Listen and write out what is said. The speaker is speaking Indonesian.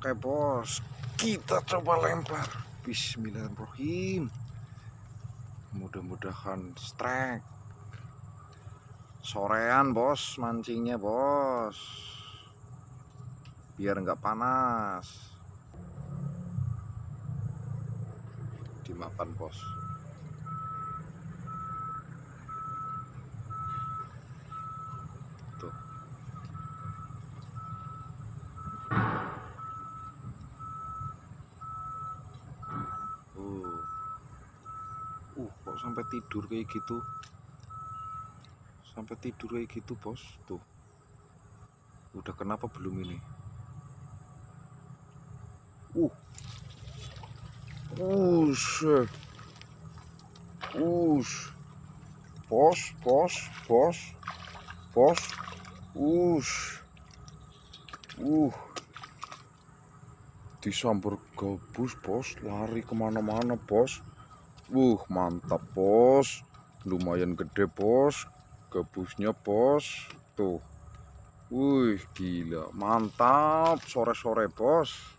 Oke bos, kita coba lempar. Bismillahirrahmanirrahim. Mudah-mudahan strike. Sorean bos, mancingnya bos. Biar nggak panas. Dimakan bos. uh kok sampai tidur kayak gitu sampai tidur kayak gitu bos tuh udah kenapa belum ini uh Ush. Ush. Bos, bos, bos. Bos. Ush. Uh. Disambar gabus, bos. Lari kemana-mana, bos. Wuh, mantap, Bos. Lumayan gede, Bos. Gabusnya, Bos. Tuh. Wih, gila. Mantap sore-sore, Bos.